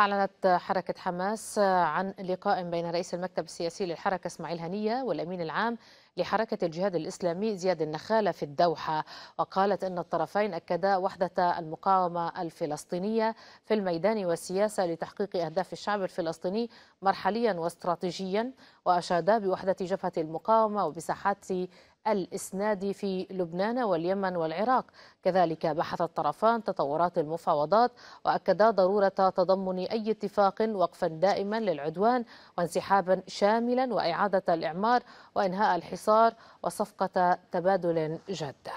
أعلنت حركة حماس عن لقاء بين رئيس المكتب السياسي للحركة إسماعيل هنية والأمين العام لحركة الجهاد الإسلامي زياد النخالة في الدوحة وقالت أن الطرفين أكدا وحدة المقاومة الفلسطينية في الميدان والسياسة لتحقيق أهداف الشعب الفلسطيني مرحليا واستراتيجيا وأشادا بوحدة جبهة المقاومة وبساحات الإسناد في لبنان واليمن والعراق كذلك بحث الطرفان تطورات المفاوضات وأكدا ضرورة تضمن أي اتفاق وقفا دائما للعدوان وانسحابا شاملا وإعادة الإعمار وإنهاء الحصار الأنصار وصفقة تبادل جادة